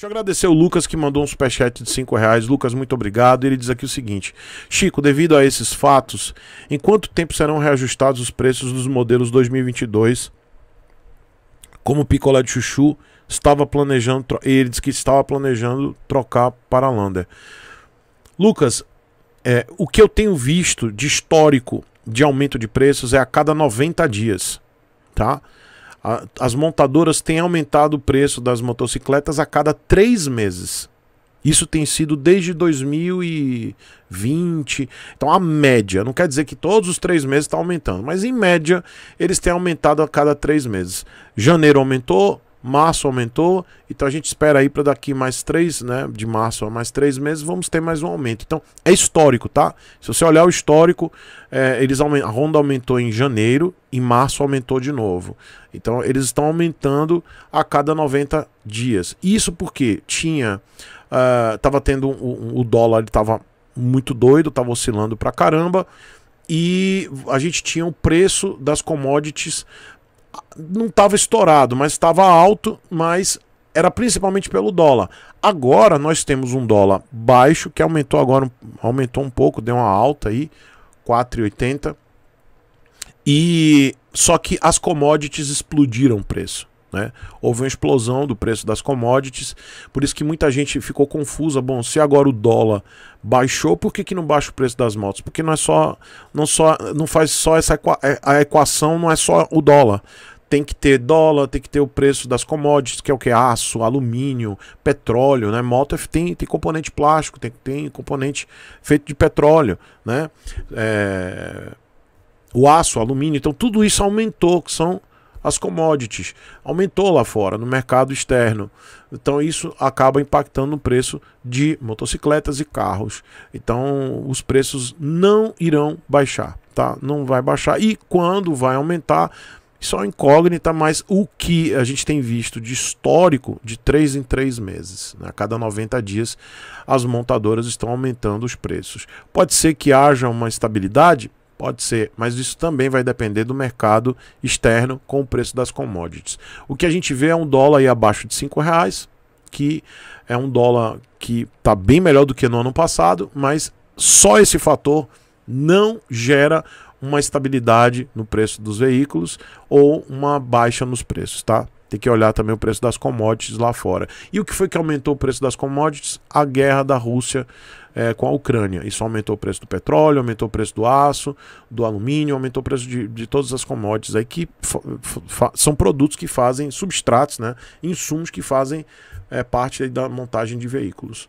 Deixa eu agradecer o Lucas que mandou um superchat de 5 reais. Lucas, muito obrigado. Ele diz aqui o seguinte: Chico, devido a esses fatos, em quanto tempo serão reajustados os preços dos modelos 2022? Como o picolé de chuchu estava planejando. Ele diz que estava planejando trocar para a Lander. Lucas, é, o que eu tenho visto de histórico de aumento de preços é a cada 90 dias. Tá? A, as montadoras têm aumentado o preço das motocicletas a cada três meses. Isso tem sido desde 2020. Então, a média, não quer dizer que todos os três meses está aumentando, mas em média, eles têm aumentado a cada três meses. Janeiro aumentou, março aumentou, então a gente espera aí para daqui mais três, né? De março a mais três meses, vamos ter mais um aumento. Então é histórico, tá? Se você olhar o histórico, é, eles aument... a Honda aumentou em janeiro, e março aumentou de novo. Então eles estão aumentando a cada 90 dias. Isso porque tinha, uh, tava tendo um, um, o dólar, ele tava muito doido, tava oscilando para caramba. E a gente tinha o preço das commodities não estava estourado, mas estava alto, mas era principalmente pelo dólar. Agora nós temos um dólar baixo que aumentou agora, aumentou um pouco, deu uma alta aí, 4,80. E só que as commodities explodiram o preço. Né? Houve uma explosão do preço das commodities, por isso que muita gente ficou confusa. Bom, se agora o dólar baixou, por que, que não baixa o preço das motos? Porque não é só, não só, não faz só essa equa é, a equação, não é só o dólar. Tem que ter dólar, tem que ter o preço das commodities, que é o que? Aço, alumínio, petróleo, né? Moto é, tem, tem componente plástico, tem, tem componente feito de petróleo, né? É... O aço, alumínio, então tudo isso aumentou, que são as commodities. Aumentou lá fora, no mercado externo. Então isso acaba impactando no preço de motocicletas e carros. Então os preços não irão baixar, tá? Não vai baixar. E quando vai aumentar, só incógnita, mas o que a gente tem visto de histórico de 3 em 3 meses, né? a cada 90 dias, as montadoras estão aumentando os preços. Pode ser que haja uma estabilidade? Pode ser, mas isso também vai depender do mercado externo com o preço das commodities. O que a gente vê é um dólar aí abaixo de cinco reais, que é um dólar que está bem melhor do que no ano passado, mas só esse fator não gera uma estabilidade no preço dos veículos ou uma baixa nos preços, tá? Tem que olhar também o preço das commodities lá fora. E o que foi que aumentou o preço das commodities? A guerra da Rússia é, com a Ucrânia. Isso aumentou o preço do petróleo, aumentou o preço do aço, do alumínio, aumentou o preço de, de todas as commodities aí que são produtos que fazem substratos, né, insumos que fazem é, parte da montagem de veículos.